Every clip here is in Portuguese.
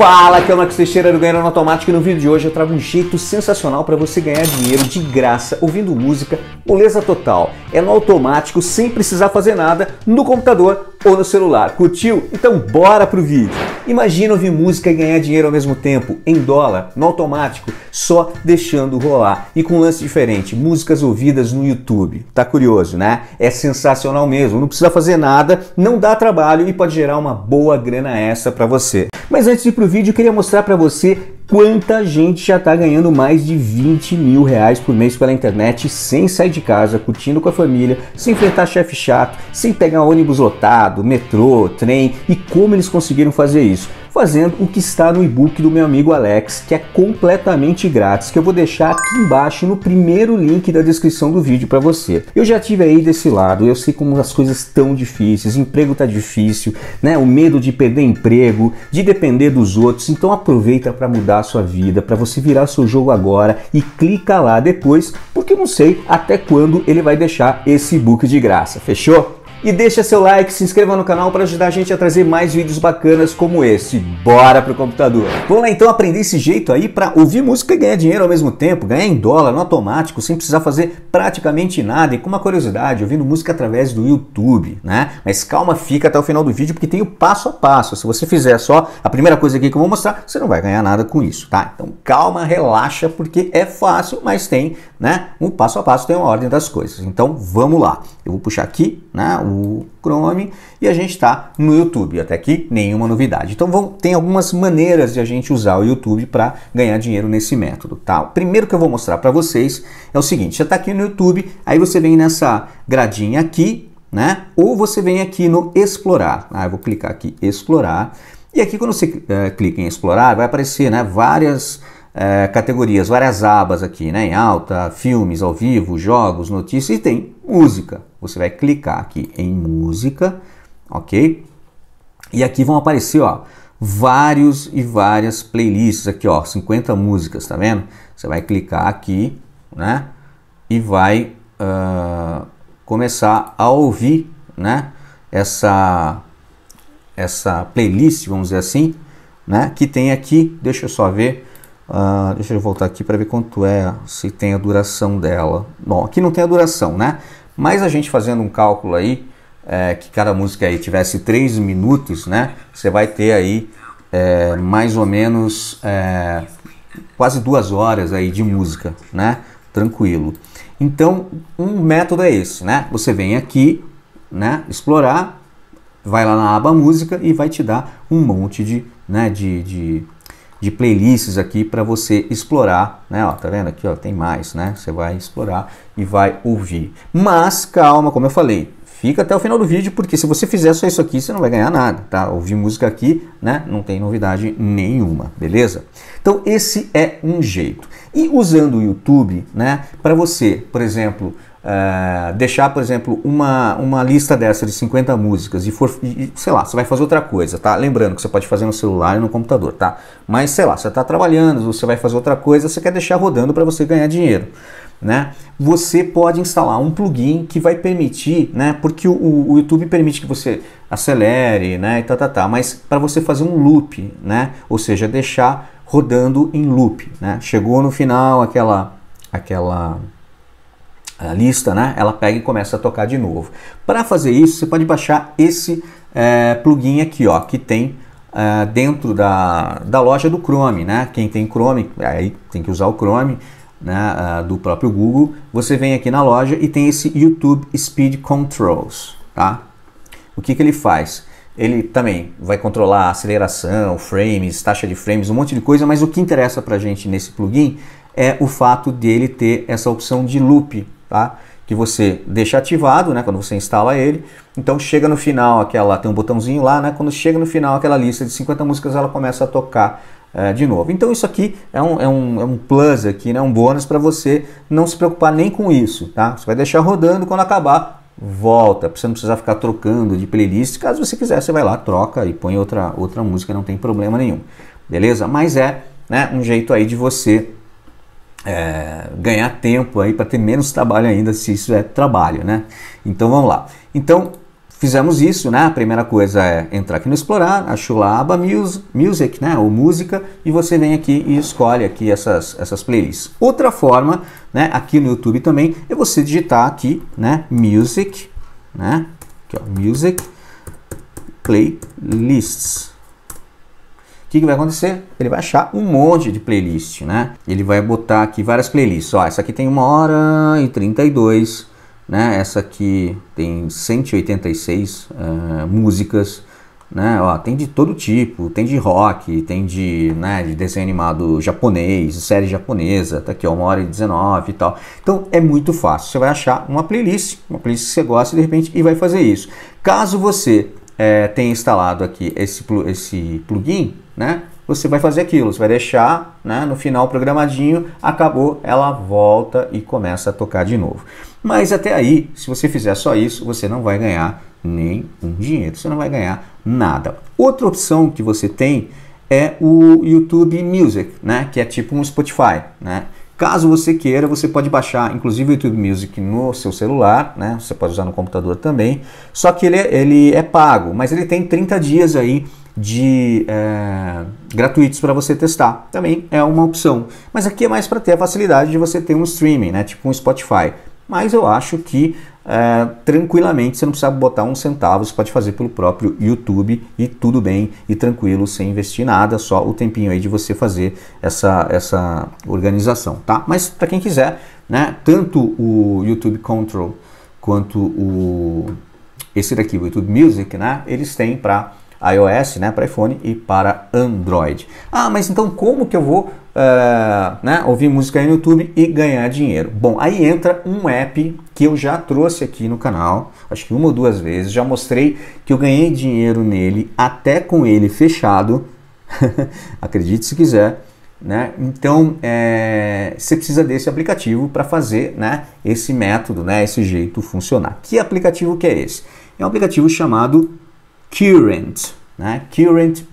Fala que é o Max Teixeira do Ganhando Automático e no vídeo de hoje eu trago um jeito sensacional para você ganhar dinheiro de graça ouvindo música, moleza total. É no automático, sem precisar fazer nada, no computador ou no celular. Curtiu? Então bora pro vídeo. Imagina ouvir música e ganhar dinheiro ao mesmo tempo, em dólar, no automático, só deixando rolar e com um lance diferente, músicas ouvidas no YouTube. Tá curioso, né? É sensacional mesmo, não precisa fazer nada, não dá trabalho e pode gerar uma boa grana essa para você. Mas antes de ir pro vídeo, eu queria mostrar para você quanta gente já está ganhando mais de 20 mil reais por mês pela internet sem sair de casa, curtindo com a família, sem enfrentar chefe chato, sem pegar ônibus lotado, metrô, trem e como eles conseguiram fazer isso fazendo o que está no e-book do meu amigo Alex, que é completamente grátis, que eu vou deixar aqui embaixo no primeiro link da descrição do vídeo para você. Eu já tive aí desse lado, eu sei como as coisas estão difíceis, emprego tá difícil, né? O medo de perder emprego, de depender dos outros. Então aproveita para mudar a sua vida, para você virar seu jogo agora e clica lá depois, porque eu não sei até quando ele vai deixar esse e-book de graça. Fechou? e deixa seu like, se inscreva no canal para ajudar a gente a trazer mais vídeos bacanas como esse. Bora pro computador! Vamos lá então aprender esse jeito aí para ouvir música e ganhar dinheiro ao mesmo tempo, ganhar em dólar, no automático, sem precisar fazer praticamente nada e com uma curiosidade, ouvindo música através do YouTube, né? Mas calma, fica até o final do vídeo porque tem o passo a passo. Se você fizer só a primeira coisa aqui que eu vou mostrar, você não vai ganhar nada com isso, tá? Então calma, relaxa porque é fácil, mas tem, né? Um passo a passo, tem uma ordem das coisas. Então vamos lá. Eu vou puxar aqui né, o Chrome e a gente está no YouTube. Até aqui, nenhuma novidade. Então, vão, tem algumas maneiras de a gente usar o YouTube para ganhar dinheiro nesse método. Tá? O primeiro que eu vou mostrar para vocês é o seguinte: já está aqui no YouTube, aí você vem nessa gradinha aqui, né? ou você vem aqui no Explorar. Ah, eu vou clicar aqui Explorar. E aqui, quando você é, clica em Explorar, vai aparecer né, várias. É, categorias, várias abas aqui, né? Em alta, filmes ao vivo, jogos, notícias e tem música, você vai clicar aqui em música, ok? E aqui vão aparecer, ó, vários e várias playlists aqui, ó, 50 músicas, tá vendo? Você vai clicar aqui, né? E vai uh, começar a ouvir, né? Essa essa playlist, vamos dizer assim, né? Que tem aqui, deixa eu só ver. Uh, deixa eu voltar aqui para ver quanto é, se tem a duração dela. Bom, aqui não tem a duração, né? Mas a gente fazendo um cálculo aí, é, que cada música aí tivesse 3 minutos, né? Você vai ter aí é, mais ou menos é, quase duas horas aí de música, né? Tranquilo. Então, um método é esse, né? Você vem aqui, né? Explorar, vai lá na aba música e vai te dar um monte de, né, de, de de playlists aqui para você explorar, né? Ó, tá vendo aqui, ó, tem mais, né? Você vai explorar e vai ouvir. Mas calma, como eu falei, fica até o final do vídeo, porque se você fizer só isso aqui, você não vai ganhar nada, tá? Ouvir música aqui, né? Não tem novidade nenhuma, beleza? Então esse é um jeito. E usando o YouTube, né? Para você, por exemplo, uh, deixar, por exemplo, uma, uma lista dessa de 50 músicas e for, e, sei lá, você vai fazer outra coisa, tá? Lembrando que você pode fazer no celular e no computador, tá? Mas sei lá, você está trabalhando, você vai fazer outra coisa, você quer deixar rodando para você ganhar dinheiro. Né? Você pode instalar um plugin que vai permitir, né? Porque o, o YouTube permite que você acelere, né? E tá, tá, tá. Mas para você fazer um loop, né? Ou seja, deixar rodando em loop, né? Chegou no final aquela, aquela a lista, né? Ela pega e começa a tocar de novo. Para fazer isso, você pode baixar esse é, plugin aqui, ó, que tem é, dentro da, da loja do Chrome, né? Quem tem Chrome, aí tem que usar o Chrome, né? do próprio Google. Você vem aqui na loja e tem esse YouTube Speed Controls, tá? O que que ele faz? Ele também vai controlar aceleração, frames, taxa de frames, um monte de coisa, mas o que interessa pra gente nesse plugin é o fato dele ter essa opção de loop, tá? Que você deixa ativado, né? Quando você instala ele. Então chega no final aquela, tem um botãozinho lá, né? Quando chega no final aquela lista de 50 músicas, ela começa a tocar é, de novo. Então isso aqui é um, é um, é um plus aqui, né? Um bônus para você não se preocupar nem com isso, tá? Você vai deixar rodando quando acabar, volta, você não precisar ficar trocando de playlist. Caso você quiser, você vai lá, troca e põe outra, outra música, não tem problema nenhum. Beleza? Mas é né, um jeito aí de você é, ganhar tempo aí para ter menos trabalho ainda, se isso é trabalho, né? Então vamos lá. Então fizemos isso, né? A primeira coisa é entrar aqui no Explorar, achou lá a aba Music, né? Ou Música, e você vem aqui e escolhe aqui essas, essas playlists. Outra forma, né? Aqui no YouTube também, é você digitar aqui, né? Music, né? Aqui, ó, music Playlists que, que vai acontecer? Ele vai achar um monte de playlist, né? Ele vai botar aqui várias playlists. Ó, essa aqui tem 1 hora e 32, né? Essa aqui tem 186 uh, eh, músicas, né? Ó, tem de todo tipo, tem de rock, tem de, né, de desenho animado japonês, série japonesa, tá aqui ó, 1 hora e 19 e tal. Então é muito fácil, você vai achar uma playlist, uma playlist que você gosta de repente e vai fazer isso. Caso você é, tem instalado aqui esse, esse plugin, né? Você vai fazer aquilo, você vai deixar né, no final programadinho, acabou, ela volta e começa a tocar de novo. Mas até aí, se você fizer só isso, você não vai ganhar nem um dinheiro, você não vai ganhar nada. Outra opção que você tem é o YouTube Music, né? Que é tipo um Spotify, né? Caso você queira, você pode baixar, inclusive o YouTube Music no seu celular, né? Você pode usar no computador também. Só que ele, é, ele é pago, mas ele tem 30 dias aí de é, gratuitos para você testar. Também é uma opção. Mas aqui é mais para ter a facilidade de você ter um streaming, né? Tipo um Spotify. Mas eu acho que é, tranquilamente, você não precisa botar um centavo, você pode fazer pelo próprio YouTube e tudo bem e tranquilo, sem investir nada, só o tempinho aí de você fazer essa, essa organização, tá? Mas para quem quiser, né, tanto o YouTube Control quanto o esse daqui, o YouTube Music, né, eles têm para iOS, né, para iPhone e para Android. Ah, mas então como que eu vou Uh, né, ouvir música aí no YouTube e ganhar dinheiro. Bom, aí entra um app que eu já trouxe aqui no canal, acho que uma ou duas vezes, já mostrei que eu ganhei dinheiro nele, até com ele fechado, acredite se quiser, né? Então é, você precisa desse aplicativo para fazer né, esse método, né, esse jeito funcionar. Que aplicativo que é esse? É um aplicativo chamado current, né? current.us.us,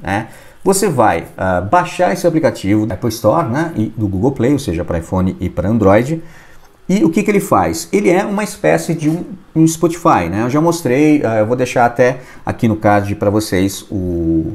né? Você vai uh, baixar esse aplicativo da Apple Store né? e do Google Play, ou seja, para iPhone e para Android. E o que, que ele faz? Ele é uma espécie de um, um Spotify, né? Eu já mostrei, uh, eu vou deixar até aqui no card para vocês o,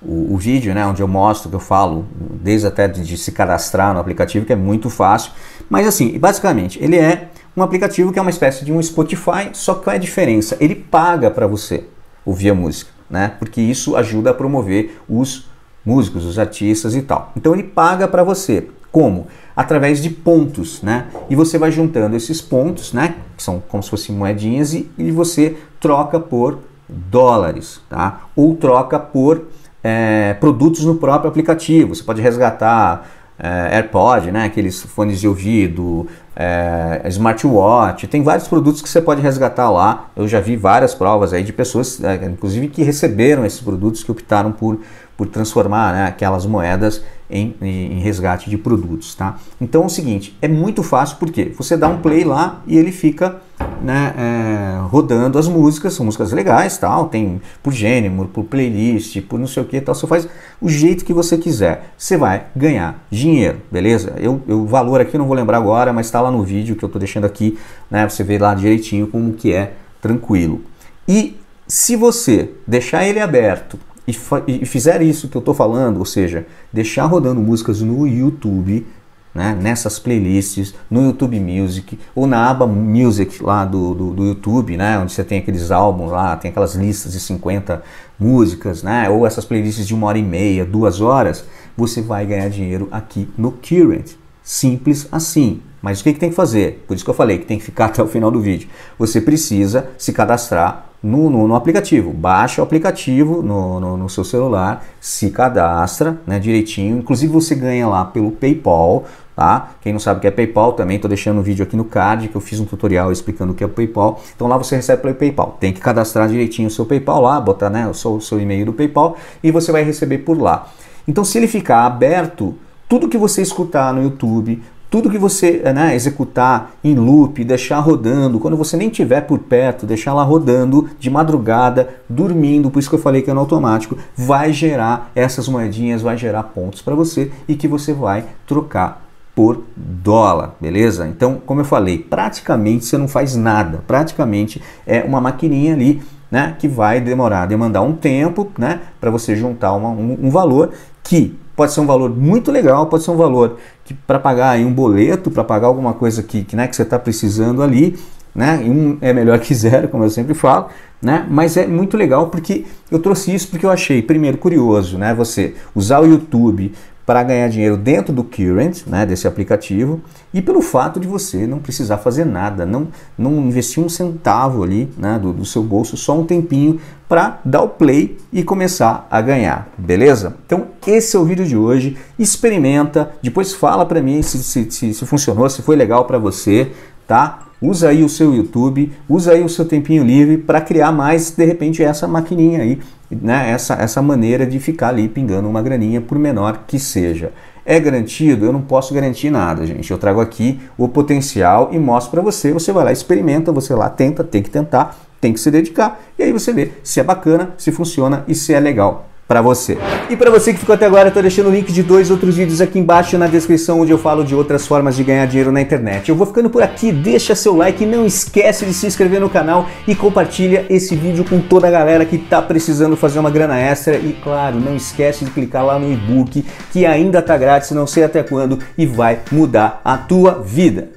o, o, vídeo, né, onde eu mostro que eu falo, desde até de, de, se cadastrar no aplicativo, que é muito fácil. Mas assim, basicamente, ele é um aplicativo que é uma espécie de um Spotify, só que qual é a diferença? Ele paga para você ouvir a música, né? Porque isso ajuda a promover os músicos, os artistas e tal. Então ele paga para você. Como? Através de pontos, né? E você vai juntando esses pontos, né? Que são como se fossem moedinhas e, e você troca por dólares, tá? Ou troca por é, produtos no próprio aplicativo. Você pode resgatar é, AirPod, né? aqueles fones de ouvido, é, smartwatch, tem vários produtos que você pode resgatar lá. Eu já vi várias provas aí de pessoas, é, inclusive, que receberam esses produtos que optaram por por transformar né, aquelas moedas em, em, resgate de produtos, tá? Então é o seguinte, é muito fácil porque você dá um play lá e ele fica né, é, rodando as músicas, são músicas legais, tal, tem por gênero, por playlist, por não sei o que, tal, você faz o jeito que você quiser, você vai ganhar dinheiro, beleza? Eu, eu valor aqui não vou lembrar agora, mas está lá no vídeo que eu estou deixando aqui, né? Você vê lá direitinho como que é, tranquilo. E se você deixar ele aberto e, e fizer isso que eu estou falando, ou seja, deixar rodando músicas no YouTube, né, nessas playlists, no YouTube Music ou na aba Music lá do, do, do, YouTube, né, onde você tem aqueles álbuns lá, tem aquelas listas de 50 músicas, né, ou essas playlists de uma hora e meia, duas horas, você vai ganhar dinheiro aqui no Current. Simples assim. Mas o que, que tem que fazer? Por isso que eu falei que tem que ficar até o final do vídeo. Você precisa se cadastrar no, no, no, aplicativo. Baixa o aplicativo no, no, no, seu celular, se cadastra né, direitinho. Inclusive você ganha lá pelo PayPal, tá? Quem não sabe o que é PayPal também, estou deixando um vídeo aqui no card que eu fiz um tutorial explicando o que é o PayPal. Então lá você recebe pelo PayPal. Tem que cadastrar direitinho o seu PayPal lá, botar né, o seu, o seu e-mail do PayPal e você vai receber por lá. Então se ele ficar aberto, tudo que você escutar no YouTube, tudo que você né, executar em loop, deixar rodando, quando você nem tiver por perto, deixar ela rodando de madrugada, dormindo, por isso que eu falei que é no automático, vai gerar essas moedinhas, vai gerar pontos para você e que você vai trocar por dólar, beleza? Então, como eu falei, praticamente você não faz nada, praticamente é uma maquininha ali né, que vai demorar, demandar um tempo né, para você juntar uma, um, um valor que pode ser um valor muito legal, pode ser um valor que para pagar aí um boleto, para pagar alguma coisa que, que, né, que você está precisando ali, né? Um é melhor que zero, como eu sempre falo, né? Mas é muito legal porque eu trouxe isso porque eu achei, primeiro, curioso, né? Você usar o YouTube para ganhar dinheiro dentro do Current, né, desse aplicativo, e pelo fato de você não precisar fazer nada, não, não investir um centavo ali né, do, do seu bolso, só um tempinho para dar o play e começar a ganhar, beleza? Então esse é o vídeo de hoje, experimenta, depois fala para mim se, se, se, se funcionou, se foi legal para você, tá? Usa aí o seu YouTube, usa aí o seu tempinho livre para criar mais, de repente, essa maquininha aí, né? essa, essa maneira de ficar ali pingando uma graninha, por menor que seja. É garantido? Eu não posso garantir nada, gente. Eu trago aqui o potencial e mostro para você. Você vai lá, experimenta, você lá tenta, tem que tentar, tem que se dedicar. E aí você vê se é bacana, se funciona e se é legal para você. E para você que ficou até agora, estou deixando o link de dois outros vídeos aqui embaixo na descrição onde eu falo de outras formas de ganhar dinheiro na internet. Eu vou ficando por aqui, deixa seu like, não esquece de se inscrever no canal e compartilha esse vídeo com toda a galera que está precisando fazer uma grana extra e claro, não esquece de clicar lá no e-book que ainda está grátis, não sei até quando e vai mudar a tua vida.